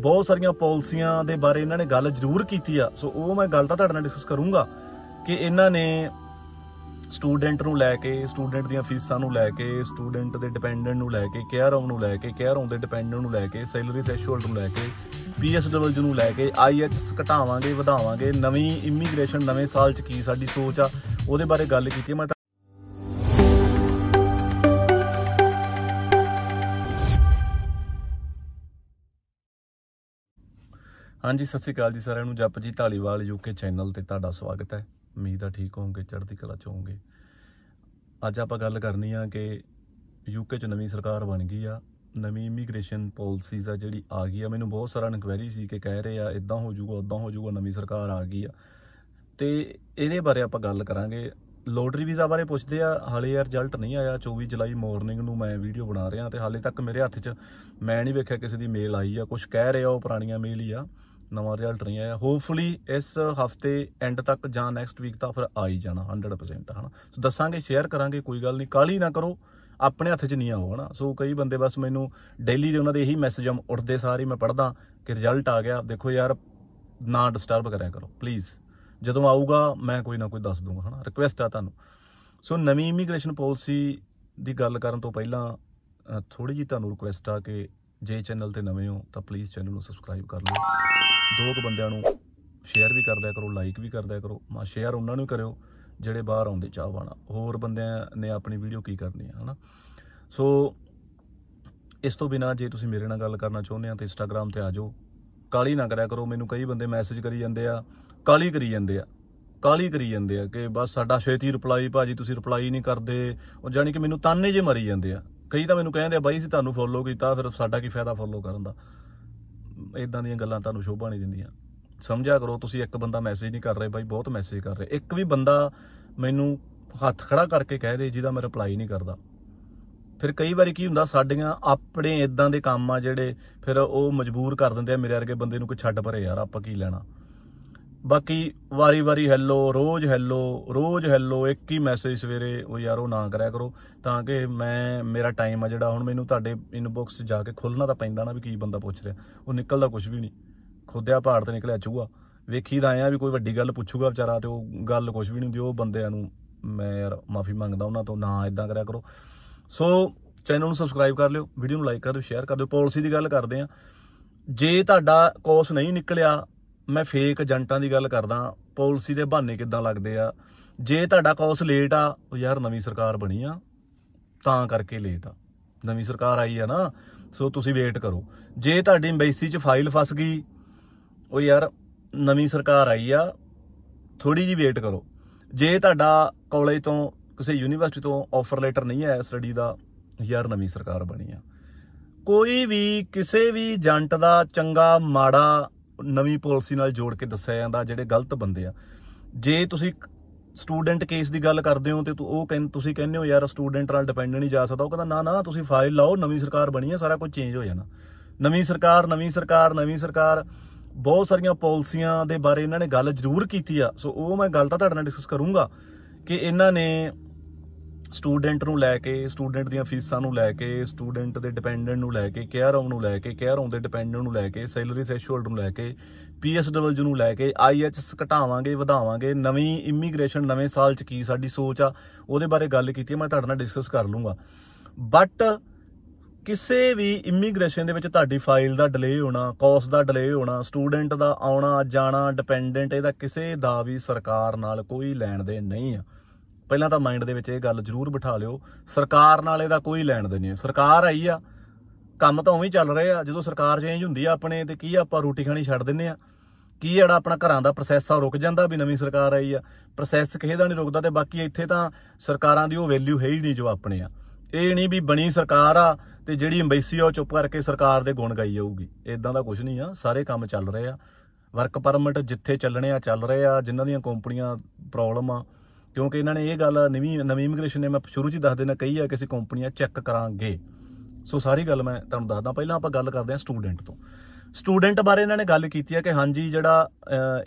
ਬਹੁਤ ਸਾਰੀਆਂ ਪਾਲਿਸੀਆਂ ਦੇ ਬਾਰੇ ਇਹਨਾਂ ਨੇ ਗੱਲ ਜ਼ਰੂਰ ਕੀਤੀ ਆ ਸੋ ਉਹ ਮੈਂ ਗੱਲ ਤਾਂ ਤੁਹਾਡੇ ਨਾਲ ਡਿਸਕਸ ਕਰੂੰਗਾ ਕਿ ਇਹਨਾਂ ਨੇ ਸਟੂਡੈਂਟ ਨੂੰ ਲੈ ਕੇ ਸਟੂਡੈਂਟ ਦੀਆਂ ਫੀਸਾਂ ਨੂੰ ਲੈ ਕੇ ਸਟੂਡੈਂਟ ਦੇ ਡਿਪੈਂਡੈਂਟ ਨੂੰ ਲੈ ਕੇ ਕੇਅਰ ਹੋਮ ਨੂੰ ਲੈ ਕੇ ਕੇਅਰ ਹੋਮ ਦੇ ਡਿਪੈਂਡੈਂਟ ਨੂੰ ਲੈ ਕੇ ਸੈਲਰੀ ਥ੍ਰੈਸ਼ਹੋਲਡ ਨੂੰ ਲੈ ਕੇ ਪੀਐਸਡਬਲਯੂ ਨੂੰ ਲੈ ਕੇ ਆਈਐਚ ਘਟਾਵਾਂਗੇ ਵਧਾਵਾਂਗੇ ਨਵੀਂ ਇਮੀਗ੍ਰੇਸ਼ਨ ਨਵੇਂ ਸਾਲ ਚ ਕੀ ਸਾਡੀ ਸੋਚ ਆ ਉਹਦੇ ਬਾਰੇ ਗੱਲ ਕੀਤੀ ਮੈਂ ਹਾਂਜੀ ਸਤਿ ਸ੍ਰੀ ਅਕਾਲ ਜੀ ਸਾਰਿਆਂ ਨੂੰ ਜੀ ਢਾਲੀਵਾਲ ਯੂਕੇ ਚੈਨਲ ਤੇ ਤੁਹਾਡਾ ਸਵਾਗਤ ਹੈ ਉਮੀਦ ਆ ਠੀਕ ਹੋਵੋਗੇ ਚੜ੍ਹਦੀ ਕਲਾ ਚ ਹੋਵੋਗੇ ਅੱਜ ਆਪਾਂ ਗੱਲ ਕਰਨੀ ਆ ਕਿ ਯੂਕੇ ਚ ਨਵੀਂ ਸਰਕਾਰ ਬਣ ਗਈ ਆ ਨਵੀਂ ਇਮੀਗ੍ਰੇਸ਼ਨ ਪਾਲਿਸੀਜ਼ ਆ ਜਿਹੜੀ ਆ ਗਈ ਆ ਮੈਨੂੰ ਬਹੁਤ ਸਾਰਾ ਇਨਕੁਆਇਰੀ ਸੀ ਕਿ ਕਹਿ ਰਹੇ ਆ ਇਦਾਂ ਹੋ ਜਾਊਗਾ ਉਦਾਂ ਹੋ ਜਾਊਗਾ ਨਵੀਂ ਸਰਕਾਰ ਆ ਗਈ ਆ ਤੇ ਇਹਦੇ ਬਾਰੇ ਆਪਾਂ ਗੱਲ ਕਰਾਂਗੇ ਲੋਟਰੀ ਵੀਜ਼ਾ ਬਾਰੇ ਪੁੱਛਦੇ ਆ ਹਾਲੇ ਯਾਰ ਰਿਜ਼ਲਟ ਨਹੀਂ ਆਇਆ 24 ਜੁਲਾਈ ਮਾਰਨਿੰਗ ਨੂੰ ਮੈਂ ਵੀਡੀਓ ਬਣਾ ਰਿਹਾ ਤੇ ਹਾਲੇ ਤੱਕ ਮੇਰੇ ਹੱਥ 'ਚ ਮੈਂ ਨਹੀਂ ਵੇਖਿਆ ਕਿਸੇ ਦੀ ਮੇਲ ਆਈ ਆ ਕੁਝ ਕਹਿ ਰਹੇ ਆ ਉਹ ਪੁਰਾਣੀਆਂ ਮੇਲ ਹੀ ਆ ਨਵਾਂ ਰਿਜ਼ਲਟ ਨਹੀਂ ਆਇਆ ਹੋਪਫੁਲੀ ਇਸ ਹਫਤੇ ਐਂਡ ਤੱਕ ਜਾਂ ਨੈਕਸਟ ਵੀਕ ਤੱਕ ਫਿਰ ਆ ਹੀ ਜਾਣਾ 100% ਹਨਾ ਸੋ ਦੱਸਾਂਗੇ ਸ਼ੇਅਰ ਕਰਾਂਗੇ ਕੋਈ ਗੱਲ ਨਹੀਂ ਕਾਲੀ ਨਾ ਕਰੋ ਆਪਣੇ ਹੱਥ 'ਚ ਨਹੀਂ ਆਉ ਹਨਾ ਸੋ ਕਈ ਬੰਦੇ ਬਸ ਮੈਨੂੰ ਡੇਲੀ ਦੇ ਉਹਨਾਂ ਦੇ ਇਹੀ ਮੈਸੇਜ ਉੱਠਦੇ ਸਾਰੇ ਮੈਂ ਪੜਦਾ ਕਿ ਰਿਜ਼ਲਟ ਆ ਗਿਆ ਦੇਖੋ ਯਾਰ ਨਾ ਡਿਸਟਰਬ ਕਰਿਆ ਕਰੋ ਪਲੀਜ਼ ਜਦੋਂ ਆਊਗਾ ਮੈਂ ਕੋਈ ਨਾ ਕੋਈ ਦੱਸ ਦੂੰਗਾ ਹਨਾ ਰਿਕੁਐਸਟ ਆ ਤੁਹਾਨੂੰ ਸੋ ਨਵੀਂ ਇਮੀਗ੍ਰੇਸ਼ਨ ਪਾਲਿਸੀ ਦੀ ਗੱਲ ਕਰਨ ਤੋਂ ਪਹਿਲਾਂ ਥੋੜੀ ਜੀ ਤੁਹਾਨੂੰ ਰਿਕੁਐਸਟ ਆ ਕਿ ਜੇ ਚੈਨਲ ਤੇ ਨਵੇਂ ਹੋ ਤਾਂ ਪਲੀਜ਼ ਚੈਨਲ ਨੂੰ ਸਬਸਕ੍ਰਾਈਬ ਕਰ ਲਓ ਦੋ ਬੰਦਿਆਂ ਨੂੰ ਸ਼ੇਅਰ ਵੀ ਕਰ ਦਿਆ ਕਰੋ ਲਾਈਕ ਵੀ ਕਰ ਦਿਆ ਕਰੋ ਮਾ ਸ਼ੇਅਰ ਉਹਨਾਂ ਨੂੰ ਕਰਿਓ ਜਿਹੜੇ ਬਾਹਰ ਆਉਂਦੇ ਚਾਹ ਵਾਲਾ ਹੋਰ ਬੰਦਿਆਂ ਨੇ ਆਪਣੀ ਵੀਡੀਓ ਕੀ ਕਰਨੀ ਹੈ ਹਨਾ ਸੋ ਇਸ ਤੋਂ ਬਿਨਾ ਜੇ ਤੁਸੀਂ ਮੇਰੇ ਨਾਲ ਗੱਲ ਕਰਨਾ ਚਾਹੁੰਦੇ ਆ ਤਾਂ ਇੰਸਟਾਗ੍ਰam ਤੇ ਆ ਜਾਓ ਕਾਲੀ ਨਾ ਕਰਿਆ ਕਰੋ ਮੈਨੂੰ ਕਈ ਬੰਦੇ ਮੈਸੇਜ ਕਰੀ ਜਾਂਦੇ ਆ ਕਾਲੀ ਕਰੀ ਜਾਂਦੇ ਆ ਕਾਲੀ ਕਰੀ ਜਾਂਦੇ ਆ ਕਿ ਬਸ ਸਾਡਾ ਛੇਤੀ ਰਿਪਲਾਈ ਭਾਜੀ ਤੁਸੀਂ ਰਿਪਲਾਈ ਨਹੀਂ ਕਰਦੇ ਉਹ ਜਾਨੀ ਕਿ ਮੈਨੂੰ ਤਾਨੇ ਜੇ ਮਰੀ ਜਾਂਦੇ ਆ ਕਈ ਤਾਂ ਮੈਨੂੰ ਕਹਿੰਦੇ ਆ ਬਾਈ ਅਸੀਂ ਤੁਹਾਨੂੰ ਫੋਲੋ ਕੀਤਾ ਫਿਰ ਸਾਡਾ ਕੀ ਫਾਇਦਾ ਫੋਲੋ ਕਰਨ ਦਾ ਇਦਾਂ ਦੀਆਂ ਗੱਲਾਂ ਤੁਹਾਨੂੰ ਸ਼ੋਭਾ ਨਹੀਂ ਦਿੰਦੀਆਂ ਸਮਝਿਆ ਕਰੋ ਤੁਸੀਂ ਇੱਕ ਬੰਦਾ ਮੈਸੇਜ ਨਹੀਂ ਕਰ ਰਹੇ ਬਾਈ ਬਹੁਤ ਮੈਸੇਜ ਕਰ ਰਹੇ ਇੱਕ ਵੀ ਬੰਦਾ ਮੈਨੂੰ ਹੱਥ ਖੜਾ ਕਰਕੇ ਕਹਿ ਦੇ ਜਿਹਦਾ ਮੈਂ ਰਿਪਲਾਈ ਨਹੀਂ ਕਰਦਾ ਫਿਰ ਕਈ ਵਾਰੀ ਕੀ ਹੁੰਦਾ ਸਾਡੀਆਂ ਆਪਣੇ ਇਦਾਂ ਦੇ ਕੰਮ ਆ ਜਿਹੜੇ ਫਿਰ ਉਹ ਮਜਬੂਰ ਕਰ ਦਿੰਦੇ ਆ ਮੇਰੇ ਵਰਗੇ ਬੰਦੇ ਨੂੰ ਕੋਈ ਛੱਡ ਪਰੇ ਯਾਰ ਆਪਾਂ ਕੀ ਲੈਣਾ ਬਾਕੀ ਵਾਰੀ-ਵਾਰੀ ਹੈਲੋ ਰੋਜ਼ ਹੈਲੋ ਰੋਜ਼ ਹੈਲੋ ਇੱਕ ਹੀ ਮੈਸੇਜ ਸਵੇਰੇ ਉਹ ਯਾਰ ਉਹ ਨਾ ਕਰਿਆ ਕਰੋ ਤਾਂ ਕਿ ਮੈਂ ਮੇਰਾ ਟਾਈਮ ਆ ਜਿਹੜਾ ਹੁਣ ਮੈਨੂੰ ਤੁਹਾਡੇ ਇਨਬਾਕਸ ਜਾ ਕੇ ਖੋਲਣਾ ਤਾਂ ਪੈਂਦਾ ਨਾ ਵੀ ਕੀ ਬੰਦਾ ਪੁੱਛ ਰਿਹਾ ਉਹ ਨਿਕਲਦਾ ਕੁਝ ਵੀ ਨਹੀਂ ਖੋਦਿਆ ਪਹਾੜ ਤੇ ਨਿਕਲਿਆ ਚੂਹਾ ਵੇਖੀਦਾ ਆਇਆ ਵੀ ਕੋਈ ਵੱਡੀ ਗੱਲ ਪੁੱਛੂਗਾ ਵਿਚਾਰਾ ਤੇ ਉਹ ਗੱਲ ਕੁਝ ਵੀ ਨਹੀਂ ਦਿਓ ਉਹ ਬੰਦਿਆਂ ਨੂੰ ਮੈਂ ਯਾਰ ਮਾਫੀ ਮੰਗਦਾ ਉਹਨਾਂ ਤੋਂ ਨਾ ਇਦਾਂ ਕਰਿਆ ਕਰੋ ਸੋ ਚੈਨਲ ਨੂੰ ਸਬਸਕ੍ਰਾਈਬ ਕਰ ਲਿਓ ਵੀਡੀਓ ਨੂੰ ਲਾਈਕ ਕਰ ਦਿਓ ਸ਼ੇਅਰ ਕਰ ਦਿਓ ਪਾਲਿਸੀ ਦੀ ਗੱਲ ਕਰਦੇ ਆ ਜੇ ਤੁਹਾਡਾ ਕੋਰਸ ਨਹੀਂ ਨਿਕਲਿਆ ਮੈਂ ਫੇਕ ਏਜੰਟਾਂ ਦੀ ਗੱਲ ਕਰਦਾ ਪਾਲਿਸੀ ਦੇ ਬਹਾਨੇ ਕਿਦਾਂ ਲੱਗਦੇ ਆ ਜੇ ਤੁਹਾਡਾ ਕੌਸ ਲੇਟ ਆ ਉਹ ਯਾਰ ਨਵੀਂ ਸਰਕਾਰ ਬਣੀ ਆ ਤਾਂ ਕਰਕੇ ਲੇਟ ਆ ਨਵੀਂ ਸਰਕਾਰ ਆਈ ਆ ਨਾ ਸੋ ਤੁਸੀਂ ਵੇਟ ਕਰੋ ਜੇ ਤੁਹਾਡੀ ਐਮਬੈਸੀ 'ਚ ਫਾਈਲ ਫਸ ਗਈ ਉਹ ਯਾਰ ਨਵੀਂ ਸਰਕਾਰ ਆਈ ਆ ਥੋੜੀ ਜੀ ਵੇਟ ਕਰੋ ਜੇ ਤੁਹਾਡਾ ਕਾਲਜ ਤੋਂ ਕਿਸੇ ਯੂਨੀਵਰਸਿਟੀ ਤੋਂ ਆਫਰ ਲੈਟਰ ਨਹੀਂ ਆਇਆ ਸਟੱਡੀ ਦਾ ਯਾਰ ਨਵੀਂ ਸਰਕਾਰ ਬਣੀ ਆ ਕੋਈ ਵੀ ਕਿਸੇ ਵੀ ਏਜੰਟ ਦਾ ਚੰਗਾ ਮਾੜਾ ਨਵੀਂ ਪਾਲਿਸੀ ਨਾਲ ਜੋੜ ਕੇ ਦੱਸਿਆ ਜਾਂਦਾ ਜਿਹੜੇ ਗਲਤ ਬੰਦੇ ਆ ਜੇ ਤੁਸੀਂ ਸਟੂਡੈਂਟ ਕੇਸ ਦੀ ਗੱਲ ਕਰਦੇ ਹੋ ਤੇ ਉਹ ਕਹਿੰਦੇ ਤੁਸੀਂ ਕਹਿੰਦੇ ਹੋ ਯਾਰ ਸਟੂਡੈਂਟ ਨਾਲ ਡਿਪੈਂਡ ਨਹੀਂ ਜਾ ਸਕਦਾ ਉਹ ਕਹਿੰਦਾ ਨਾ ਨਾ ਤੁਸੀਂ ਫਾਈਲ ਲਾਓ ਨਵੀਂ ਸਰਕਾਰ ਬਣੀ ਹੈ ਸਾਰਾ ਕੁਝ ਚੇਂਜ ਹੋ ਜਾਣਾ ਨਵੀਂ ਸਰਕਾਰ ਨਵੀਂ ਸਰਕਾਰ ਨਵੀਂ ਸਰਕਾਰ ਬਹੁਤ ਸਾਰੀਆਂ ਪਾਲਿਸੀਆਂ ਦੇ ਬਾਰੇ ਇਹਨਾਂ ਨੇ ਗੱਲ ਜ਼ਰੂਰ ਕੀਤੀ ਆ ਸੋ ਉਹ ਮੈਂ ਗੱਲ ਤਾਂ ਤੁਹਾਡੇ ਨਾਲ ਡਿਸਕਸ ਕਰੂੰਗਾ ਕਿ ਇਹਨਾਂ ਨੇ ਸਟੂਡੈਂਟ ਨੂੰ ਲੈ ਕੇ ਸਟੂਡੈਂਟ ਦੀਆਂ ਫੀਸਾਂ ਨੂੰ ਲੈ ਕੇ ਸਟੂਡੈਂਟ ਦੇ ਡਿਪੈਂਡੈਂਟ ਨੂੰ ਲੈ ਕੇ ਕੇਅਰ ਆਉਣ ਨੂੰ ਲੈ ਕੇ ਕੇਅਰ ਆਉਣ ਦੇ ਡਿਪੈਂਡੈਂਟ ਨੂੰ ਲੈ ਕੇ ਸੈਲਰੀ ਥ੍ਰੈਸ਼ਹੋਲਡ ਨੂੰ ਲੈ ਕੇ ਪੀਐਸਡਬਲਯੂ ਨੂੰ ਲੈ ਕੇ ਆਈਐਚਐਸ ਘਟਾਵਾਂਗੇ ਵਧਾਵਾਂਗੇ ਨਵੀਂ ਇਮੀਗ੍ਰੇਸ਼ਨ ਨਵੇਂ ਸਾਲ ਚ ਕੀ ਸਾਡੀ ਸੋਚ ਆ ਉਹਦੇ ਬਾਰੇ ਗੱਲ ਕੀਤੀ ਮੈਂ ਤੁਹਾਡੇ ਨਾਲ ਡਿਸਕਸ ਕਰ ਲੂੰਗਾ ਬਟ ਕਿਸੇ ਵੀ ਇਮੀਗ੍ਰੇਸ਼ਨ ਦੇ ਵਿੱਚ ਤੁਹਾਡੀ ਫਾਈਲ ਦਾ ਡਿਲੇ ਹੋਣਾ ਕੌਸ ਦਾ ਡਿਲੇ ਹੋਣਾ ਸਟੂਡੈਂਟ ਦਾ ਆਉਣਾ ਜਾਣਾ ਡਿਪੈਂਡੈਂਟ ਇਹਦਾ ਕਿਸੇ ਦਾ ਵੀ ਸਰਕਾਰ ਨਾਲ ਕੋਈ ਲੈਣ ਦੇ ਨਹੀਂ ਆ ਪਹਿਲਾਂ ਤਾਂ ਮਾਈਂਡ ਦੇ ਵਿੱਚ ਇਹ ਗੱਲ ਜ਼ਰੂਰ ਬਿਠਾ ਲਿਓ ਸਰਕਾਰ ਨਾਲ ਇਹਦਾ ਕੋਈ ਲੈਣ ਦੇਣ ਨਹੀਂ ਸਰਕਾਰ ਆਈ ਆ ਕੰਮ ਤਾਂ ਉਵੇਂ ਹੀ ਚੱਲ ਰਹੇ ਆ ਜਦੋਂ ਸਰਕਾਰ ਚੇਂਜ ਹੁੰਦੀ ਆ ਆਪਣੇ ਤੇ ਕੀ ਆਪਾਂ ਰੋਟੀ ਖਾਣੀ ਛੱਡ ਦਿੰਨੇ ਆ ਕੀ ਜਿਹੜਾ ਆਪਣਾ ਘਰਾਂ ਦਾ ਪ੍ਰੋਸੈਸ ਆ ਰੁਕ ਜਾਂਦਾ ਵੀ ਨਵੀਂ ਸਰਕਾਰ ਆਈ ਆ ਪ੍ਰੋਸੈਸ ਕਿਸੇ ਦਾ ਨਹੀਂ ਰੁਕਦਾ ਤੇ ਬਾਕੀ ਇੱਥੇ ਤਾਂ ਸਰਕਾਰਾਂ ਦੀ ਉਹ ਵੈਲਿਊ ਹੈ ਹੀ ਨਹੀਂ ਜੋ ਆਪਣੇ ਆ ਇਹ ਨਹੀਂ ਵੀ ਬਣੀ ਸਰਕਾਰ ਆ ਤੇ ਜਿਹੜੀ ਐਮਬੈਸੀ ਆ ਉਹ ਚੁੱਪ ਕਰਕੇ ਸਰਕਾਰ ਦੇ ਗੁਣ ਗਾਈ ਜਾਊਗੀ ਇਦਾਂ ਦਾ ਕੁਝ ਨਹੀਂ ਆ ਸਾਰੇ ਕੰਮ ਚੱਲ ਰਹੇ ਆ ਵਰਕ ਪਰਮਿਟ ਜਿੱਥੇ ਚੱਲਣੇ ਆ ਚੱਲ ਰਹੇ ਆ ਜਿਨ੍ਹਾਂ ਦੀਆਂ ਕੰਪਨੀਆਂ ਪ੍ਰੋਬਲਮ ਆ ਕਿਉਂਕਿ ਇਹਨਾਂ ਨੇ ਇਹ ਗੱਲ ਨਵੀਂ ਨਵੀਂ ਇਮੀਗ੍ਰੇਸ਼ਨ ਨੇ ਮੈਂ ਸ਼ੁਰੂ 'ਚ ਹੀ ਦੱਸ ਦੇਣਾ ਕਹੀ ਆ ਕਿ ਅਸੀਂ ਕੰਪਨੀਆਂ ਚੈੱਕ ਕਰਾਂਗੇ ਸੋ ਸਾਰੀ ਗੱਲ ਮੈਂ ਤੁਹਾਨੂੰ ਦੱਸਦਾ ਪਹਿਲਾਂ ਆਪਾਂ ਗੱਲ ਕਰਦੇ ਹਾਂ ਸਟੂਡੈਂਟ ਤੋਂ ਸਟੂਡੈਂਟ ਬਾਰੇ ਇਹਨਾਂ ਨੇ ਗੱਲ ਕੀਤੀ ਹੈ ਕਿ ਹਾਂਜੀ ਜਿਹੜਾ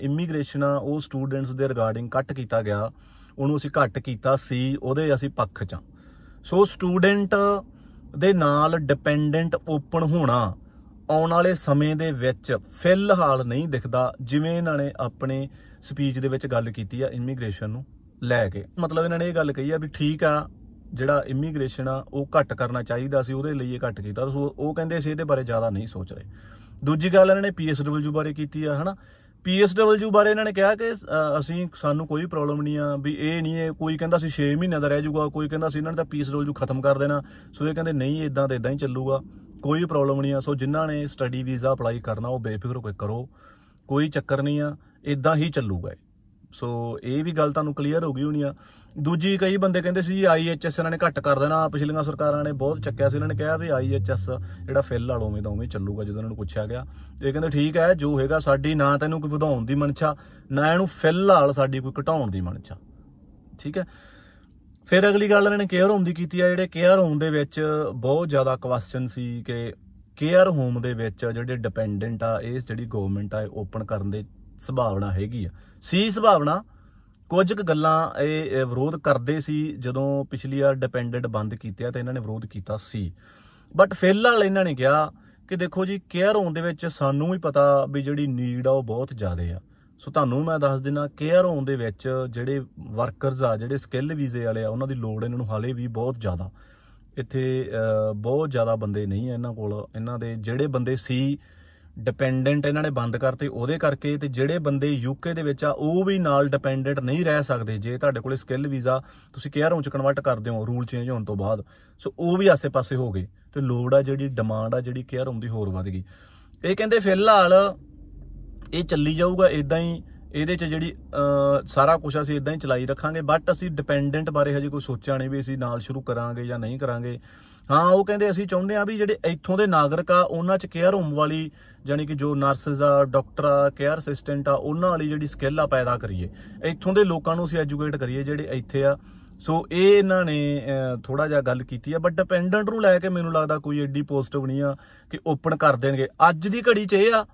ਇਮੀਗ੍ਰੇਸ਼ਨ ਆ ਉਹ ਸਟੂਡੈਂਟਸ ਦੇ ਰਿਗਾਰਡਿੰਗ ਕੱਟ ਕੀਤਾ ਗਿਆ ਉਹਨੂੰ ਅਸੀਂ ਘੱਟ ਕੀਤਾ ਸੀ ਉਹਦੇ ਅਸੀਂ ਪੱਖ 'ਚ ਸੋ ਸਟੂਡੈਂਟ ਦੇ ਨਾਲ ਡਿਪੈਂਡੈਂਟ ਓਪਨ ਹੋਣਾ ਆਉਣ ਵਾਲੇ ਸਮੇਂ ਦੇ ਵਿੱਚ ਫਿਲਹਾਲ ਨਹੀਂ ਦਿਖਦਾ ਜਿਵੇਂ ਇਹਨਾਂ ਨੇ ਆਪਣੇ ਸਪੀਚ ਦੇ ਵਿੱਚ ਗੱਲ ਕੀਤੀ ਆ ਇਮੀਗ੍ਰੇਸ਼ਨ ਨੂੰ ਲੈ ਕੇ ਮਤਲਬ ਇਹਨਾਂ ਨੇ ਇਹ ਗੱਲ ਕਹੀ ਆ ਵੀ ਠੀਕ ਆ ਜਿਹੜਾ ਇਮੀਗ੍ਰੇਸ਼ਨ ਆ ਉਹ ਘੱਟ ਕਰਨਾ ਚਾਹੀਦਾ ਸੀ ਉਹਦੇ ਲਈ ਇਹ ਘੱਟ ਕੀਤਾ ਸੋ ਉਹ ਕਹਿੰਦੇ ਸੀ ਇਹਦੇ ਬਾਰੇ ਜ਼ਿਆਦਾ ਨਹੀਂ ਸੋਚ ਰਹੇ ਦੂਜੀ ਗੱਲ ਇਹਨਾਂ ਨੇ ਪੀਐਸਡਬਲਯੂ ਬਾਰੇ ਕੀਤੀ ਆ ਹਨਾ ਪੀਐਸਡਬਲਯੂ ਬਾਰੇ ਇਹਨਾਂ ਨੇ ਕਿਹਾ ਕਿ ਅਸੀਂ ਸਾਨੂੰ ਕੋਈ ਪ੍ਰੋਬਲਮ ਨਹੀਂ ਆ ਵੀ ਇਹ ਨਹੀਂ ਇਹ ਕੋਈ ਕਹਿੰਦਾ ਸੀ 6 ਮਹੀਨੇ ਦਾ ਰਹਿ ਜਾਊਗਾ ਕੋਈ ਕਹਿੰਦਾ ਸੀ ਇਹਨਾਂ ਨੇ ਤਾਂ ਪੀਐਸਡਬਲਯੂ ਖਤਮ ਕਰ ਦੇਣਾ ਸੋ ਇਹ ਕਹਿੰਦੇ ਨਹੀਂ ਇਦਾਂ ਤੇ ਇਦਾਂ ਹੀ ਚੱਲੂਗਾ ਕੋਈ ਪ੍ਰੋਬਲਮ ਨਹੀਂ ਆ ਸੋ ਜਿਨ੍ਹਾਂ ਨੇ ਸਟੱਡੀ ਵੀਜ਼ਾ ਅਪਲਾਈ ਕਰਨਾ ਉਹ ਬੇਫਿਕਰ ਕੋਈ ਕਰੋ ਕੋਈ ਚੱਕਰ ਨਹੀਂ ਆ ਇਦਾਂ ਹੀ ਚੱਲੂਗਾ ਸੋ ਇਹ ਵੀ ਗੱਲ ਤੁਹਾਨੂੰ ਕਲੀਅਰ ਹੋ ਗਈ ਹੋਣੀ ਆ ਦੂਜੀ ਕਈ ਬੰਦੇ ਕਹਿੰਦੇ ਸੀ ਆਈਐਚਐਸ ਇਹਨਾਂ ਨੇ ਘੱਟ ਕਰ ਦੇਣਾ ਪਿਛਲੀਆਂ ਸਰਕਾਰਾਂ ਨੇ ਬਹੁਤ ਚੱਕਿਆ ਸੀ ਇਹਨਾਂ ਨੇ ਕਿਹਾ ਵੀ ਆਈਐਚਐਸ ਜਿਹੜਾ ਫਿਲ ਵਾਲੋਂ ਉਵੇਂ ਦਾ ਉਵੇਂ ਚੱਲੂਗਾ ਜਦੋਂ ਇਹਨਾਂ ਨੂੰ ਪੁੱਛਿਆ ਗਿਆ ਇਹ ਕਹਿੰਦੇ ਠੀਕ ਹੈ ਜੋ ਹੋਏਗਾ ਸਾਡੀ ਨਾ ਤੈਨੂੰ ਕੋਈ ਵਧਾਉਣ ਦੀ ਮਨਛਾ ਨਾ ਇਹਨੂੰ ਫਿਲ ਵਾਲ ਸਾਡੀ ਕੋਈ ਘਟਾਉਣ ਦੀ ਮਨਛਾ ਠੀਕ ਹੈ ਫਿਰ ਅਗਲੀ ਗੱਲ ਇਹਨਾਂ ਨੇ ਕੇਅਰ ਹੋਮ ਦੀ ਕੀਤੀ ਆ ਜਿਹੜੇ ਕੇਅਰ ਹੋਮ ਦੇ ਵਿੱਚ ਬਹੁਤ ਜ਼ਿਆਦਾ ਕੁਐਸਚਨ ਸੀ ਕਿ ਕੇਅਰ ਹੋਮ ਦੇ ਵਿੱਚ ਜਿਹੜੇ ਡਿਪੈਂਡੈਂਟ ਆ ਇਹ ਜਿਹੜੀ ਗਵਰਨਮੈਂਟ ਆ ਓਪਨ ਕਰਨ ਦੇ ਸੰਭਾਵਨਾ ਹੈਗੀ ਆ ਸੀ ਸੰਭਾਵਨਾ ਕੁਝ ਕੁ ਗੱਲਾਂ ਇਹ ਵਿਰੋਧ ਕਰਦੇ ਸੀ ਜਦੋਂ ਪਿਛਲੀ ਵਾਰ ਡਿਪੈਂਡੈਂਟ ਬੰਦ ਕੀਤੇ ਆ ਤਾਂ ਇਹਨਾਂ ਨੇ ਵਿਰੋਧ ਕੀਤਾ ਸੀ ਬਟ ਨਾਲ ਇਹਨਾਂ ਨੇ ਕਿਹਾ ਕਿ ਦੇਖੋ ਜੀ ਕੇਅਰ ਹੋਮ ਦੇ ਵਿੱਚ ਸਾਨੂੰ ਵੀ ਪਤਾ ਵੀ ਜਿਹੜੀ ਨੀਡ ਆ ਉਹ ਬਹੁਤ ਜ਼ਿਆਦਾ ਆ ਸੋ ਤੁਹਾਨੂੰ ਮੈਂ ਦੱਸ ਦਿੰਨਾ ਕੇਅਰ ਹੋਮ ਦੇ ਵਿੱਚ ਜਿਹੜੇ ਵਰਕਰਸ ਆ ਜਿਹੜੇ ਸਕਿੱਲ ਵੀਜ਼ੇ ਵਾਲੇ ਆ ਉਹਨਾਂ ਦੀ ਲੋੜ ਇਹਨਾਂ ਨੂੰ ਹਾਲੇ ਵੀ ਬਹੁਤ ਜ਼ਿਆਦਾ ਇੱਥੇ ਬਹੁਤ ਜ਼ਿਆਦਾ ਬੰਦੇ ਨਹੀਂ ਆ ਇਹਨਾਂ ਕੋਲ ਇਹਨਾਂ ਦੇ ਜਿਹੜੇ ਬੰਦੇ ਸੀ ਡਿਪੈਂਡੈਂਟ ਇਹਨਾਂ ਨੇ ਬੰਦ ਕਰਤੇ ਉਹਦੇ ਕਰਕੇ ਤੇ ਜਿਹੜੇ ਬੰਦੇ ਯੂਕੇ ਦੇ ਵਿੱਚ ਆ ਉਹ ਵੀ ਨਾਲ ਡਿਪੈਂਡੈਂਟ ਨਹੀਂ ਰਹਿ ਸਕਦੇ ਜੇ ਤੁਹਾਡੇ ਕੋਲੇ ਸਕਿੱਲ ਵੀਜ਼ਾ ਤੁਸੀਂ ਕੇਅਰ ਹੋਮ ਚ ਕਨਵਰਟ ਕਰਦੇ ਹੋ ਰੂਲ ਚੇਂਜ ਹੋਣ ਤੋਂ ਬਾਅਦ ਸੋ ਉਹ ਵੀ ਆਸੇ-ਪਾਸੇ ਹੋ ਗਏ ਤੇ ਲੋੜ ਆ ਜਿਹੜੀ ਡਿਮਾਂਡ ਆ ਜਿਹੜੀ ਕੇਅਰ ਹੋਮ ਦੀ ਹੋਰ ਵਧ ਗਈ ਇਹ ਕਹਿੰਦੇ ਫਿਲਹਾਲ ਇਹ ਚੱਲੀ ਜਾਊਗਾ ਇਦਾਂ ਹੀ ਇਹਦੇ 'ਚ ਜਿਹੜੀ ਸਾਰਾ ਕੁਝ ਅਸੀਂ ਇਦਾਂ ਹੀ ਚਲਾਈ ਰੱਖਾਂਗੇ ਬਟ ਅਸੀਂ ਡਿਪੈਂਡੈਂਟ ਬਾਰੇ ਹਜੇ ਕੋਈ ਸੋਚਿਆ ਨਹੀਂ ਵੀ ਅਸੀਂ ਨਾਲ ਸ਼ੁਰੂ ਕਰਾਂਗੇ ਜਾਂ ਨਹੀਂ ਕਰਾਂਗੇ ਹਾਂ ਉਹ ਕਹਿੰਦੇ ਅਸੀਂ ਚਾਹੁੰਦੇ ਆ ਵੀ ਜਿਹੜੇ ਇੱਥੋਂ ਦੇ ਨਾਗਰਿਕ ਆ ਉਹਨਾਂ 'ਚ ਕੇਅਰ ਹੋਮ ਵਾਲੀ ਯਾਨੀ ਕਿ ਜੋ ਨਰਸਸ ਆ ਡਾਕਟਰ ਆ ਕੇਅਰ ਅਸਿਸਟੈਂਟ ਆ ਉਹਨਾਂ ਵਾਲੀ ਜਿਹੜੀ ਸਕਿੱਲ ਆ ਪੈਦਾ ਕਰੀਏ ਇੱਥੋਂ ਦੇ ਲੋਕਾਂ ਨੂੰ ਅਸੀਂ ਐਜੂਕੇਟ ਕਰੀਏ ਜਿਹੜੇ ਇੱਥੇ ਆ ਸੋ ਇਹ ਇਹਨਾਂ ਨੇ ਥੋੜਾ ਜਿਹਾ ਗੱਲ ਕੀਤੀ ਆ ਬਟ ਡਿਪੈਂਡੈਂਟ ਨੂੰ ਲੈ ਕੇ ਮੈਨੂੰ ਲੱਗਦਾ ਕੋਈ ਐਡੀ ਪੋਜ਼ਿਟਿਵ ਨਹੀਂ ਆ ਕਿ ਓਪਨ ਕਰ ਦੇਣਗੇ ਅੱਜ ਦੀ ਘੜੀ 'ਚ ਇਹ ਆ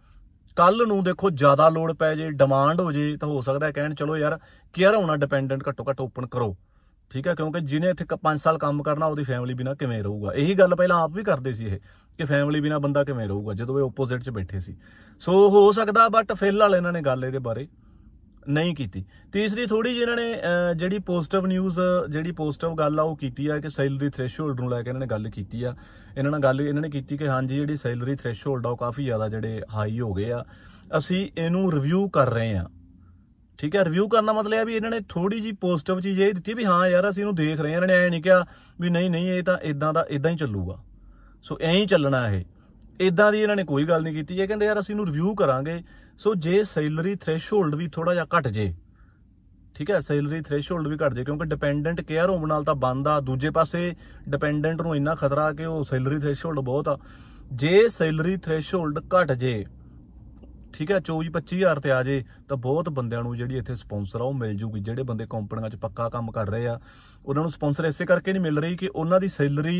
ਕੱਲ ਨੂੰ ਦੇਖੋ ਜ਼ਿਆਦਾ ਲੋਡ ਪੈ ਜੇ ਡਿਮਾਂਡ ਹੋ ਜੇ ਤਾਂ ਹੋ ਸਕਦਾ ਕਹਿਣ ਚਲੋ ਯਾਰ ਕੇਅਰ ਹੋਣਾ ਡਿਪੈਂਡੈਂਟ ਘੱਟੋ ਘੱਟ ਓਪਨ ਕਰੋ ਠੀਕ ਹੈ ਕਿਉਂਕਿ ਜਿਹਨੇ ਇੱਥੇ 5 ਸਾਲ ਕੰਮ ਕਰਨਾ ਉਹਦੀ ਫੈਮਿਲੀ ਬਿਨਾ ਕਿਵੇਂ ਰਹੂਗਾ ਇਹੀ ਗੱਲ ਪਹਿਲਾਂ ਆਪ ਵੀ ਕਰਦੇ ਸੀ ਇਹ ਕਿ ਫੈਮਿਲੀ ਬਿਨਾ ਬੰਦਾ ਕਿਵੇਂ ਰਹੂਗਾ ਜਦੋਂ ਇਹ ਆਪੋਜ਼ਿਟ 'ਚ ਬੈਠੇ ਸੀ ਸੋ ਹੋ ਸਕਦਾ ਬਟ ਫਿਲ ਵਾਲੇ ਇਹਨਾਂ ਨੇ ਗੱਲ ਇਹਦੇ ਬਾਰੇ ਨਹੀਂ ਕੀਤੀ ਤੀਸਰੀ ਥੋੜੀ ਜਿਹੀ ਇਹਨਾਂ ਨੇ ਜਿਹੜੀ ਪੋਜ਼ਿਟਿਵ ਨਿਊਜ਼ ਜਿਹੜੀ ਪੋਜ਼ਿਟਿਵ ਗੱਲ ਆ ਉਹ ਕੀਤੀ ਆ ਕਿ ਸੈਲਰੀ ਥ੍ਰੈਸ਼ਹੋਲਡ ਨੂੰ ਲੈ ਕੇ ਇਹਨਾਂ ਨੇ ਗੱਲ ਕੀਤੀ ਆ ਇਹਨਾਂ ਨਾਲ ਗੱਲ ਇਹਨਾਂ ਨੇ ਕੀਤੀ ਕਿ ਹਾਂਜੀ ਜਿਹੜੀ ਸੈਲਰੀ ਥ੍ਰੈਸ਼ਹੋਲਡ ਆ ਉਹ ਕਾਫੀ ਜ਼ਿਆਦਾ ਜਿਹੜੇ ਹਾਈ ਹੋ ਗਏ ਆ ਅਸੀਂ ਇਹਨੂੰ ਰਿਵਿਊ ਕਰ ਰਹੇ ਆ ਠੀਕ ਹੈ ਰਿਵਿਊ ਕਰਨਾ ਮਤਲਬ ਇਹ ਵੀ ਇਹਨਾਂ ਨੇ ਥੋੜੀ ਜੀ ਪੋਜ਼ਿਟਿਵ ਚੀਜ਼ ਇਹ ਦਿੱਤੀ ਵੀ ਹਾਂ ਯਾਰ ਅਸੀਂ ਇਹਨੂੰ ਦੇਖ ਰਹੇ ਆ ਇਹਨਾਂ ਨੇ ਐ ਨਹੀਂ ਕਿਹਾ ਵੀ ਨਹੀਂ ਨਹੀਂ ਇਹ ਤਾਂ ਇਦਾਂ ਦਾ ਇਦਾਂ ਹੀ ਚੱਲੂਗਾ ਸੋ ਐਂ ਹੀ ਚੱਲਣਾ ਇਹ ਇਦਾਂ ਦੀ ਇਹਨਾਂ ਨੇ ਕੋਈ ਗੱਲ ਨਹੀਂ ਕੀਤੀ ਇਹ ਕਹਿੰਦੇ ਯਾਰ ਅਸੀਂ ਇਹਨੂੰ ਰਿਵਿਊ ਕਰਾਂਗੇ ਸੋ ਜੇ ਸੈਲਰੀ ਥ੍ਰੈਸ਼ਹੋਲਡ ਵੀ ਥੋੜਾ ਜਿਹਾ ਘਟ ਜੇ ਠੀਕ ਹੈ ਸੈਲਰੀ ਥ੍ਰੈਸ਼ਹੋਲਡ ਵੀ ਘਟ ਜੇ ਕਿਉਂਕਿ ਡਿਪੈਂਡੈਂਟ ਕੇਅਰ ਹੋਮ ਨਾਲ ਤਾਂ ਬੰਦਾ ਦੂਜੇ ਪਾਸੇ ਡਿਪੈਂਡੈਂਟ ਨੂੰ ਇੰਨਾ ਖਤਰਾ ਕਿ ਉਹ ਸੈਲਰੀ ਥ੍ਰੈਸ਼ਹੋਲਡ ਬਹੁਤ ਆ ਜੇ ਸੈਲਰੀ ਥ੍ਰੈਸ਼ਹੋਲਡ ਘਟ ਜੇ ਠੀਕ ਹੈ 24 25000 ਤੇ ਆ ਜੇ ਤਾਂ ਬਹੁਤ ਬੰਦਿਆਂ ਨੂੰ ਜਿਹੜੀ ਇੱਥੇ ਸਪਾਂਸਰ ਆ ਉਹ ਮਿਲ ਜੂਗੀ ਜਿਹੜੇ ਬੰਦੇ ਕੰਪਨੀਆਂ 'ਚ ਪੱਕਾ ਕੰਮ ਕਰ ਰਹੇ ਆ ਉਹਨਾਂ ਨੂੰ ਸਪਾਂਸਰ ਇਸੇ ਕਰਕੇ ਨਹੀਂ ਮਿਲ ਰਹੀ ਕਿ ਉਹਨਾਂ ਦੀ ਸੈਲਰੀ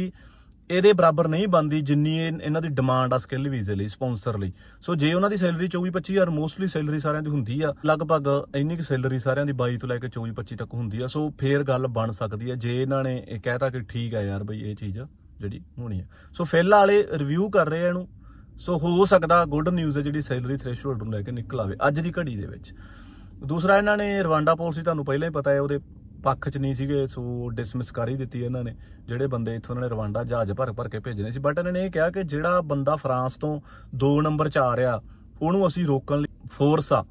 ਇਹਦੇ ਬਰਾਬਰ ਨਹੀਂ ਬੰਦੀ ਜਿੰਨੀ ਇਹਨਾਂ ਦੀ ਡਿਮਾਂਡ ਆ ਸਕਿੱਲ ਵੀਜ਼ੇ ਲਈ ਸਪਾਂਸਰ ਲਈ ਸੋ ਜੇ ਉਹਨਾਂ ਦੀ ਸੈਲਰੀ 24 25000 ਮੋਸਟਲੀ ਸੈਲਰੀ ਸਾਰਿਆਂ ਦੀ ਹੁੰਦੀ ਆ ਲਗਭਗ ਇੰਨੀ ਕਿ ਸੈਲਰੀ ਸਾਰਿਆਂ ਦੀ 22 ਤੋਂ ਲੈ ਕੇ 24 25 ਤੱਕ ਹੁੰਦੀ ਆ ਸੋ ਫੇਰ ਗੱਲ ਬਣ ਸਕਦੀ ਆ ਜੇ ਇਹਨਾਂ ਨੇ ਇਹ ਕਹਿਤਾ ਕਿ ਠੀਕ ਆ ਯਾਰ ਬਈ ਇਹ ਚੀਜ਼ ਜਿਹੜੀ ਹੋਣੀ ਆ ਸੋ ਫੈਲਾ ਵਾਲੇ ਰਿਵਿਊ ਕਰ ਰਹੇ ਆ ਇਹਨੂੰ ਸੋ ਹੋ ਸਕਦਾ ਗੁੱਡ ਨਿਊਜ਼ ਹੈ ਜਿਹੜੀ ਸੈਲਰੀ ਥ੍ਰੈਸ਼ਹੋਲਡ ਨੂੰ ਲੈ ਕੇ ਨਿਕਲ ਆਵੇ ਅੱਜ ਦੀ ਘੜੀ ਦੇ ਵਿੱਚ ਦੂਸਰਾ ਇਹਨਾਂ ਨੇ ਰਵਾਂਡਾ ਪਾਲਿਸੀ ਤੁਹਾਨੂੰ ਪਹਿਲਾਂ ਹੀ ਪਤਾ ਹੈ ਉਹਦੇ ਪੱਖ 'ਚ ਨਹੀਂ ਸੀਗੇ ਸੋ ਡਿਸਮਿਸ ਕਰ ਹੀ ਦਿੱਤੀ ਇਹਨਾਂ ਨੇ ਜਿਹੜੇ ਬੰਦੇ ਇੱਥੋਂ ਇਹਨਾਂ ਨੇ ਰਵਾਂਡਾ ਜਹਾਜ਼ ਭਰ ਭਰ ਕੇ ਭੇਜਣੇ ਸੀ ਬਟ ਇਹਨਾਂ ਨੇ ਇਹ ਕਿਹਾ ਕਿ ਜਿਹੜਾ ਬੰਦਾ ਫਰਾਂਸ ਤੋਂ 2 ਨੰਬਰ 'ਚ ਆ ਰਿਹਾ ਉਹਨੂੰ ਅਸੀਂ ਰੋਕਣ ਲਈ ਫੋਰਸ ਆ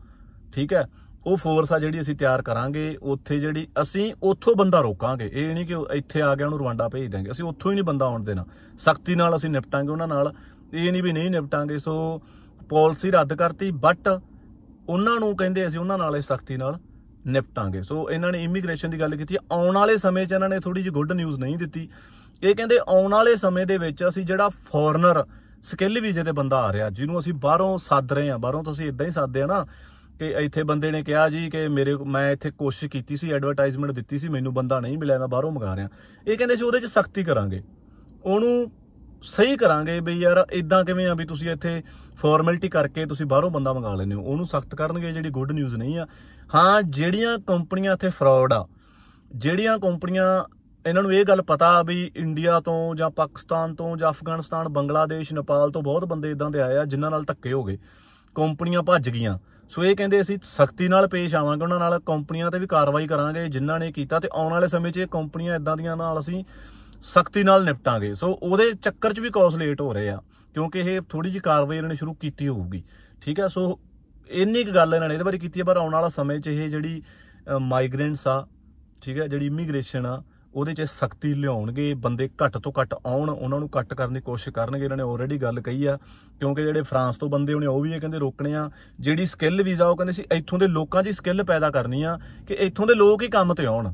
ਠੀਕ ਹੈ ਉਹ ਫੋਰਸ ਆ ਜਿਹੜੀ ਅਸੀਂ ਤਿਆਰ ਕਰਾਂਗੇ ਉੱਥੇ ਜਿਹੜੀ ਅਸੀਂ ਉੱਥੋਂ ਬੰਦਾ ਰੋਕਾਂਗੇ ਇਹ ਨਹੀਂ ਕਿ ਇੱਥੇ ਆ ਗਿਆ ਉਹਨੂੰ ਰਵਾਂਡਾ ਭੇਜ ਦਾਂਗੇ ਅਸੀਂ ਉੱਥੋਂ ਹੀ ਨਹੀਂ ਬੰਦਾ ਆਉਣ ਦੇਣਾ ਸਖਤੀ ਨਾਲ ਅਸੀਂ ਨਿਪਟਾਂਗੇ ਉਹਨਾਂ ਨਾਲ ਇਹ ਨਹੀਂ ਵੀ ਨਹੀਂ ਨਿਪਟਾਂਗੇ ਸੋ ਪਾਲਿਸੀ ਰੱਦ ਕਰਤੀ ਬਟ ਉਹਨਾਂ ਨੂੰ ਕਹਿੰਦੇ ਅਸੀਂ ਉਹਨਾਂ ਨਾਲ ਇਹ ਸਖਤੀ ਨਾਲ ਨਿਪਟਾਂਗੇ ਸੋ ਇਹਨਾਂ ਨੇ ਇਮੀਗ੍ਰੇਸ਼ਨ ਦੀ ਗੱਲ ਕੀਤੀ ਆਉਣ ਵਾਲੇ ਸਮੇਂ 'ਚ ਇਹਨਾਂ ਨੇ ਥੋੜੀ ਜਿਹੀ ਗੁੱਡ ਨਿਊਜ਼ ਨਹੀਂ ਦਿੱਤੀ ਇਹ ਕਹਿੰਦੇ ਆਉਣ ਵਾਲੇ ਸਮੇਂ ਦੇ ਵਿੱਚ ਅਸੀਂ ਜਿਹੜਾ ਫੋਰਨਰ ਸਕਿੱਲ ਵੀਜ਼ੇ ਤੇ ਬੰਦਾ ਆ ਰਿਹਾ ਜਿਹਨੂੰ ਅਸੀਂ ਬਾਹਰੋਂ ਸੱਦ ਰਹੇ ਆ ਬਾਹਰੋਂ ਤੁਸੀਂ ਇਦਾਂ ਹੀ ਸੱਦਦੇ ਆ ਨਾ ਕਿ ਇੱਥੇ ਬੰਦੇ ਨੇ ਕਿਹਾ ਜੀ ਕਿ ਮੇਰੇ ਮੈਂ ਇੱਥੇ ਕੋਸ਼ਿਸ਼ ਕੀਤੀ ਸੀ ਐਡਵਰਟਾਈਜ਼ਮੈਂਟ ਦਿੱਤੀ ਸੀ ਮੈਨੂੰ ਬੰਦਾ ਨਹੀਂ ਮਿਲਿਆ ਮੈਂ ਬਾਹਰੋਂ ਮੰਗਾ ਰਿਹਾ ਇਹ ਕਹਿੰਦੇ ਸੀ ਉਹਦੇ 'ਚ ਸਖਤੀ ਕਰਾਂਗੇ ਉਹਨੂੰ ਸਹੀ ਕਰਾਂਗੇ ਬਈ ਯਾਰ ਇਦਾਂ ਕਿਵੇਂ ਆ ਵੀ ਤੁਸੀਂ ਇੱਥੇ ਫਾਰਮੈਲਿਟੀ ਕਰਕੇ ਤੁਸੀਂ ਬਾਹਰੋਂ ਬੰਦਾ ਮੰਗਾ ਲੈਂਦੇ ਹੋ ਉਹਨੂੰ ਸਖਤ ਕਰਨਗੇ ਜਿਹੜੀ ਗੁੱਡ ਨਿਊਜ਼ ਨਹੀਂ ਆ ਹਾਂ ਜਿਹੜੀਆਂ ਕੰਪਨੀਆਂ ਇੱਥੇ ਫਰਾਡ ਆ ਜਿਹੜੀਆਂ ਕੰਪਨੀਆਂ ਇਹਨਾਂ ਨੂੰ ਇਹ ਗੱਲ ਪਤਾ ਵੀ ਇੰਡੀਆ ਤੋਂ ਜਾਂ ਪਾਕਿਸਤਾਨ ਤੋਂ ਜਾਂ ਅਫਗਾਨਿਸਤਾਨ ਬੰਗਲਾਦੇਸ਼ ਨੇਪਾਲ ਤੋਂ ਬਹੁਤ ਬੰਦੇ ਇਦਾਂ ਦੇ ਆਏ ਆ ਜਿਨ੍ਹਾਂ ਨਾਲ ਧੱਕੇ ਹੋ ਗਏ ਕੰਪਨੀਆਂ ਭੱਜ ਗਈਆਂ ਸੋ ਇਹ ਕਹਿੰਦੇ ਅਸੀਂ ਸਖਤੀ ਨਾਲ ਪੇਸ਼ ਆਵਾਂਗੇ ਉਹਨਾਂ ਨਾਲ ਕੰਪਨੀਆਂ ਤੇ ਵੀ ਕਾਰਵਾਈ ਕਰਾਂਗੇ ਜਿਨ੍ਹਾਂ ਨੇ ਕੀਤਾ ਤੇ ਆਉਣ ਵਾਲੇ ਸਮੇਂ 'ਚ ਇਹ ਕੰਪਨੀਆਂ ਇਦਾਂ ਦੀਆਂ ਨਾਲ ਅਸੀਂ ਸਖਤੀ ਨਾਲ ਨਿਪਟਾਂਗੇ ਸੋ ਉਹਦੇ ਚੱਕਰ 'ਚ ਵੀ ਕੌਸ ਲੇਟ ਹੋ ਰਹੇ ਆ ਕਿਉਂਕਿ ਇਹ ਥੋੜੀ ਜਿਹੀ ਕਾਰਵਾਈ ਇਹਨਾਂ ਨੇ ਸ਼ੁਰੂ ਕੀਤੀ ਹੋਊਗੀ ਠੀਕ ਹੈ ਸੋ ਇੰਨੀ ਕੁ ਗੱਲ ਇਹਨਾਂ ਨੇ ਇਹਦੇ ਬਾਰੇ ਕੀਤੀ ਹੈ ਪਰ ਆਉਣ ਵਾਲਾ ਸਮੇਂ 'ਚ ਇਹ ਜਿਹੜੀ ਮਾਈਗ੍ਰੈਂਟਸ ਆ ਠੀਕ ਹੈ ਜਿਹੜੀ ਇਮੀਗ੍ਰੇਸ਼ਨ ਆ ਉਹਦੇ 'ਚ ਸਖਤੀ ਲਿਆਉਣਗੇ ਬੰਦੇ ਘੱਟ ਤੋਂ ਘੱਟ ਆਉਣ ਉਹਨਾਂ ਨੂੰ ਕੱਟ ਕਰਨ ਦੀ ਕੋਸ਼ਿਸ਼ ਕਰਨਗੇ ਇਹਨਾਂ ਨੇ ਆਲਰੇਡੀ ਗੱਲ ਕਹੀ ਆ ਕਿਉਂਕਿ ਜਿਹੜੇ ਫਰਾਂਸ ਤੋਂ ਬੰਦੇ ਉਹਨੇ ਉਹ ਵੀ ਇਹ ਕਹਿੰਦੇ ਰੋਕਣੇ ਆ ਜਿਹੜੀ ਸਕਿੱਲ ਵੀਜ਼ਾ ਉਹ ਕਹਿੰਦੇ ਸੀ ਇੱਥੋਂ ਦੇ ਲੋਕਾਂ 'ਚ ਸਕਿੱਲ ਪੈਦਾ ਕਰਨੀ ਆ ਕਿ ਇੱਥੋਂ ਦੇ ਲੋਕ ਹੀ ਕੰਮ ਤੇ ਆਉਣ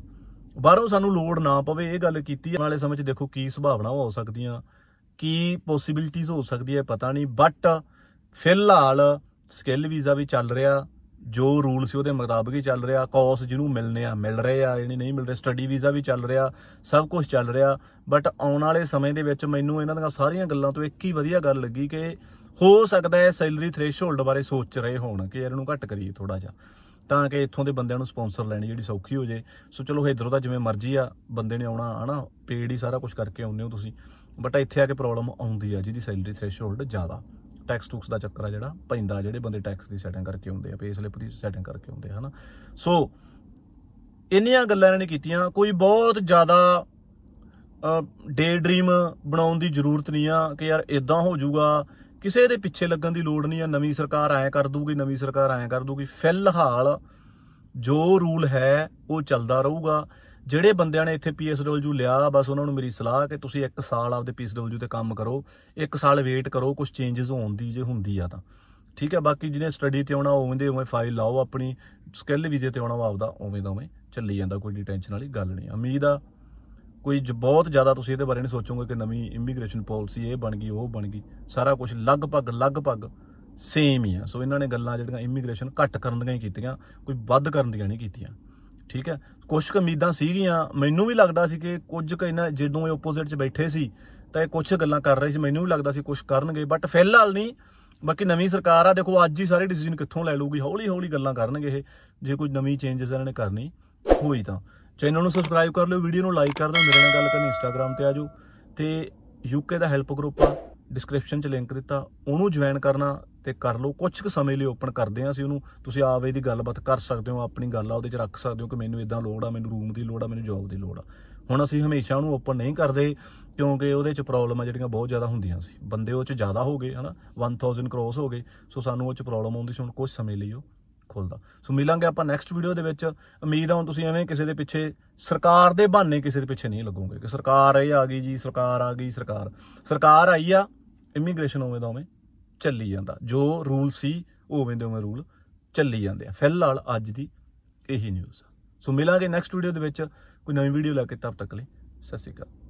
ਬਾਹਰੋਂ ਸਾਨੂੰ ਲੋੜ ਨਾ ਪਵੇ ਇਹ ਗੱਲ ਕੀਤੀ ਹੈ ਵਾਲੇ ਸਮੇਂ 'ਚ ਦੇਖੋ ਕੀ ਸੰਭਾਵਨਾਵਾਂ ਹੋ ਸਕਦੀਆਂ ਕੀ ਪੋਸਿਬਿਲਿਟੀਜ਼ ਹੋ ਸਕਦੀ ਹੈ ਪਤਾ ਨਹੀਂ ਬਟ ਫਿਲਹਾਲ ਸਕਿੱਲ ਵੀਜ਼ਾ ਵੀ ਚੱਲ ਰਿਹਾ ਜੋ ਰੂਲ ਸੀ ਉਹਦੇ ਮੁਤਾਬਕ ਹੀ ਚੱਲ ਰਿਹਾ ਕੋਰਸ ਜਿਹਨੂੰ ਮਿਲਨੇ ਆ ਮਿਲ ਰਹੇ ਆ ਜਿਹੜੀ ਨਹੀਂ ਮਿਲ ਰਹੇ ਸਟੱਡੀ ਵੀਜ਼ਾ ਵੀ ਚੱਲ ਰਿਹਾ ਸਭ ਕੁਝ ਚੱਲ ਰਿਹਾ ਬਟ ਆਉਣ ਵਾਲੇ ਸਮੇਂ ਦੇ ਵਿੱਚ ਮੈਨੂੰ ਇਹਨਾਂ ਦੀਆਂ ਸਾਰੀਆਂ ਗੱਲਾਂ ਤੋਂ ਇੱਕ ਹੀ ਵਧੀਆ ਗੱਲ ਲੱਗੀ ਕਿ ਹੋ ਸਕਦਾ ਹੈ ਸੈਲਰੀ ਥ੍ਰੈਸ਼ਹੋਲਡ ਬਾਰੇ ਸੋਚ ਰਹੇ ਹੋਣ ਕਿ ਇਹਨੂੰ ਘੱਟ ਕਰੀਏ ਥੋੜਾ ਜਿਹਾ ਤਾਂ ਕਿ ਇੱਥੋਂ ਦੇ ਬੰਦਿਆਂ ਨੂੰ ਸਪਾਂਸਰ ਲੈਣੀ ਜਿਹੜੀ ਸੌਖੀ ਹੋ ਜੇ ਸੋ ਚਲੋ ਇਧਰੋਂ ਦਾ ਜਿਵੇਂ ਮਰਜ਼ੀ ਆ ਬੰਦੇ ਨੇ ਆਉਣਾ ਹਨਾ ਪੇਡ ਹੀ ਸਾਰਾ ਕੁਝ ਕਰਕੇ ਆਉਂਦੇ ਹੋ ਤੁਸੀਂ ਬਟ ਇੱਥੇ ਆ ਕੇ ਪ੍ਰੋਬਲਮ ਆਉਂਦੀ ਆ ਜਿਹਦੀ ਸੈਲਰੀ ਥ੍ਰੈਸ਼ਹੋਲਡ ਜ਼ਿਆਦਾ ਟੈਕਸ ਟੂਕਸ ਦਾ ਚੱਕਰ ਆ ਜਿਹੜਾ ਪੈਂਦਾ ਜਿਹੜੇ ਬੰਦੇ ਟੈਕਸ ਦੀ ਸੈਟਿੰਗ ਕਰਕੇ ਹੁੰਦੇ ਆ ਪੇ ਸਲਿੱਪ ਦੀ ਸੈਟਿੰਗ ਕਰਕੇ ਹੁੰਦੇ ਹਨਾ ਸੋ ਇੰਨੀਆਂ ਗੱਲਾਂ ਇਹਨਾਂ ਨੇ ਕੀਤੀਆਂ ਕੋਈ ਬਹੁਤ ਜ਼ਿਆਦਾ ਡੇ ਡ੍ਰੀਮ ਬਣਾਉਣ ਦੀ ਜ਼ਰੂਰਤ ਨਹੀਂ ਆ ਕਿ ਯਾਰ ਇਦਾਂ ਹੋ ਜਾਊਗਾ ਕਿਸੇ ਦੇ ਪਿੱਛੇ ਲੱਗਣ ਦੀ ਲੋੜ ਨਹੀਂ ਆ ਨਵੀਂ ਸਰਕਾਰ ਐ ਕਰ ਦੂਗੀ ਨਵੀਂ ਸਰਕਾਰ ਐ ਕਰ ਦੂਗੀ ਫਿਲਹਾਲ ਜੋ ਰੂਲ ਹੈ ਉਹ ਚੱਲਦਾ ਰਹੂਗਾ ਜਿਹੜੇ ਬੰਦਿਆਂ ਨੇ ਇੱਥੇ ਪੀਐਸਡਬਲਯੂ ਲਿਆ ਬਸ ਉਹਨਾਂ ਨੂੰ ਮੇਰੀ ਸਲਾਹ ਕਿ ਤੁਸੀਂ 1 ਸਾਲ ਆਪਦੇ ਪੀਐਸਡਬਲਯੂ ਤੇ ਕੰਮ ਕਰੋ 1 ਸਾਲ ਵੇਟ ਕਰੋ ਕੁਝ ਚੇਂਜਸ ਹੋਣ ਦੀ ਜੇ ਹੁੰਦੀ ਆ ਤਾਂ ਠੀਕ ਹੈ ਬਾਕੀ ਜਿਹਨੇ ਸਟੱਡੀ ਤੇ ਆਉਣਾ ਉਹਵੇਂ ਦੇ ਉਵੇਂ ਫਾਈਲ ਲਾਓ ਆਪਣੀ ਸਕਿੱਲ ਵੀਜ਼ੇ ਤੇ ਆਉਣਾ ਆਪਦਾ ਉਵੇਂ ਦਾ ਉਵੇਂ ਚੱਲੀ ਜਾਂਦਾ ਕੋਈ ਟੈਨਸ਼ਨ ਵਾਲੀ ਗੱਲ ਨਹੀਂ ਉਮੀਦ ਆ ਕੋਈ ਬਹੁਤ ਜ਼ਿਆਦਾ ਤੁਸੀਂ ਇਹਦੇ ਬਾਰੇ ਨਹੀਂ ਸੋਚੋਗੇ ਕਿ ਨਵੀਂ ਇਮੀਗ੍ਰੇਸ਼ਨ ਪਾਲਿਸੀ ਇਹ ਬਣ ਗਈ ਉਹ ਬਣ ਗਈ ਸਾਰਾ ਕੁਝ ਲਗਭਗ ਲਗਭਗ ਸੇਮ ਹੀ ਆ ਸੋ ਇਹਨਾਂ ਨੇ ਗੱਲਾਂ ਜਿਹੜੀਆਂ ਇਮੀਗ੍ਰੇਸ਼ਨ ਘੱਟ ਕਰਨ ਦੀਆਂ ਹੀ ਕੀਤੀਆਂ ਕੋਈ ਵੱਧ ਕਰਨ ਦੀਆਂ ਨਹੀਂ ਕੀਤੀਆਂ ਠੀਕ ਹੈ ਕੁਝ ਕੁ ਉਮੀਦਾਂ ਸੀਗੀਆਂ ਮੈਨੂੰ ਵੀ ਲੱਗਦਾ ਸੀ ਕਿ ਕੁਝ ਕੁ ਇਹਨਾਂ ਜਦੋਂ ਇਹ ਆਪੋਜ਼ਿਟ 'ਚ ਬੈਠੇ ਸੀ ਤਾਂ ਇਹ ਕੁਝ ਗੱਲਾਂ ਕਰ ਰਹੇ ਸੀ ਮੈਨੂੰ ਵੀ ਲੱਗਦਾ ਸੀ ਕੁਝ ਕਰਨਗੇ ਬਟ ਫਿਲਹਾਲ ਨਹੀਂ ਬਾਕੀ ਨਵੀਂ ਸਰਕਾਰ ਆ ਦੇਖੋ ਅੱਜ ਹੀ ਸਾਰੇ ਡਿਸੀਜਨ ਕਿੱਥੋਂ ਲੈ ਲੂਗੀ ਹੌਲੀ ਹੌਲੀ ਗੱਲਾਂ ਕਰਨਗੇ ਇਹ ਜੇ ਕੋਈ ਨਵੀਂ ਚੇਂਜਸ ਇਹਨਾਂ ਨੇ ਕਰਨੀ ਹੋਈ ਤਾਂ ਚੈਨਲ ਨੂੰ ਸਬਸਕ੍ਰਾਈਬ ਕਰ ਲਿਓ ਵੀਡੀਓ ਨੂੰ ਲਾਈਕ ਕਰ ਦਿਓ ਮੇਰੇ ਨਾਲ ਗੱਲ ਕਰਨੀ ਇੰਸਟਾਗ੍ਰam ਤੇ ਆਜੋ ਤੇ ਯੂਕੇ ਦਾ ਹੈਲਪ ਗਰੁੱਪ ਆ ਡਿਸਕ੍ਰਿਪਸ਼ਨ 'ਚ ਲਿੰਕ ਦਿੱਤਾ ਉਹਨੂੰ ਜੁਆਇਨ ਕਰਨਾ ਤੇ ਕਰ ਲਓ ਕੁਝ ਕੁ ਸਮੇਂ ਲਈ ਓਪਨ ਕਰਦੇ ਆਂ ਅਸੀਂ ਉਹਨੂੰ ਤੁਸੀਂ ਆਪ ਇਹਦੀ ਗੱਲਬਾਤ ਕਰ ਸਕਦੇ ਹੋ ਆਪਣੀ ਗੱਲ ਆ ਉਹਦੇ 'ਚ ਰੱਖ ਸਕਦੇ ਹੋ ਕਿ ਮੈਨੂੰ ਇਦਾਂ ਲੋੜ ਆ ਮੈਨੂੰ ਰੂਮ ਦੀ ਲੋੜ ਆ ਮੈਨੂੰ ਜੌਬ ਦੀ ਲੋੜ ਆ ਹੁਣ ਅਸੀਂ ਹਮੇਸ਼ਾ ਉਹਨੂੰ ਓਪਨ ਨਹੀਂ ਕਰਦੇ ਕਿਉਂਕਿ ਉਹਦੇ 'ਚ ਪ੍ਰੋਬਲਮ ਆ ਜਿਹੜੀਆਂ ਬਹੁਤ ਜ਼ਿਆਦਾ ਹੁੰਦੀਆਂ ਸੀ ਬੰਦੇ ਉਹ 'ਚ ਜ਼ਿਆਦਾ ਹੋ ਗਏ ਹਨਾ 1000 ਕ੍ਰੋਸ ਹੋ ਗਏ ਸੋ ਸਾਨੂੰ ਉਹ 'ਚ ਪ੍ਰੋਬਲਮ ਆਉਂਦੀ ਸੀ ਹੁਣ ਕੁਝ ਸਮੇਂ ਲਈ ਉਹ ਖੁੱਲਦਾ ਸੋ ਮਿਲਾਂਗੇ ਆਪਾਂ ਨੈਕਸਟ ਵੀਡੀਓ ਦੇ ਵਿੱਚ ਉਮੀਦ ਆ ਹੁਣ ਤੁਸੀਂ ਐਵੇਂ ਕਿਸੇ ਦੇ ਪਿੱਛੇ ਸਰਕਾਰ ਦੇ ਬਹਾਨੇ ਕਿਸੇ ਦੇ ਪਿੱਛੇ ਨਹੀਂ ਲੱਗੋਗੇ ਕਿ ਸਰਕਾਰ ਇਹ ਆ ਗਈ ਜੀ ਸਰਕਾਰ ਆ ਗਈ ਸਰਕਾਰ ਸਰਕਾਰ ਆਈ ਆ ਇਮੀਗ੍ਰੇਸ਼ਨ ਉਵੇਂ ਦਾ ਉਵੇਂ ਚੱਲੀ ਜਾਂਦਾ ਜੋ ਰੂਲ ਸੀ ਉਵੇਂ ਦੇ ਉਵੇਂ ਰੂਲ ਚੱਲੀ ਜਾਂਦੇ ਆ ਫਿਲਹਾਲ ਅੱਜ ਦੀ ਇਹੀ ਨਿਊਜ਼ ਸੋ ਮਿਲਾਂਗੇ ਨੈਕਸਟ ਵੀਡੀਓ ਦੇ ਵਿੱਚ ਕੋਈ ਨਵੀਂ ਵੀਡੀਓ ਲੈ ਕੇ ਤਦ ਤੱਕ ਲਈ ਸਤਿ ਸ਼੍ਰੀ ਅਕਾਲ